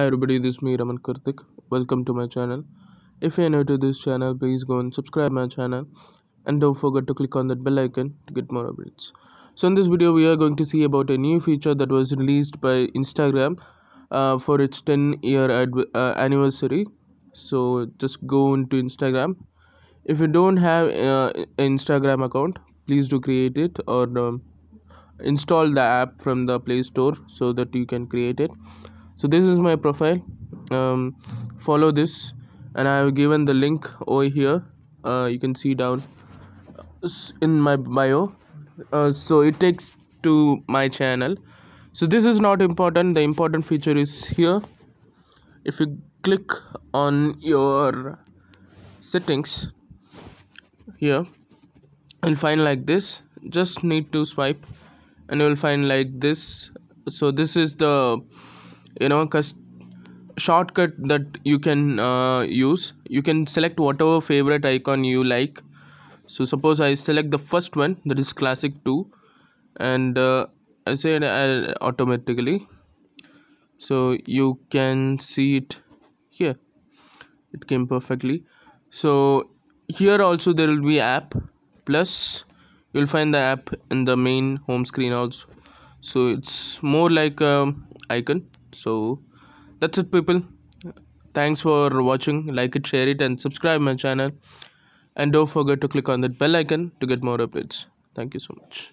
Hi everybody, this is me Raman Karthik. Welcome to my channel. If you are new to this channel, please go and subscribe my channel and don't forget to click on that bell icon to get more updates. So in this video, we are going to see about a new feature that was released by Instagram uh, for its 10 year uh, anniversary. So just go into Instagram. If you don't have uh, an Instagram account, please do create it or um, install the app from the Play Store so that you can create it so this is my profile um, follow this and I have given the link over here uh, you can see down uh, in my bio uh, so it takes to my channel so this is not important the important feature is here if you click on your settings here and find like this just need to swipe and you'll find like this so this is the you know shortcut that you can uh, use you can select whatever favorite icon you like so suppose I select the first one that is classic 2 and uh, I say it uh, automatically so you can see it here it came perfectly so here also there will be app plus you'll find the app in the main home screen also so it's more like a um, icon so that's it people thanks for watching like it share it and subscribe my channel and don't forget to click on that bell icon to get more updates thank you so much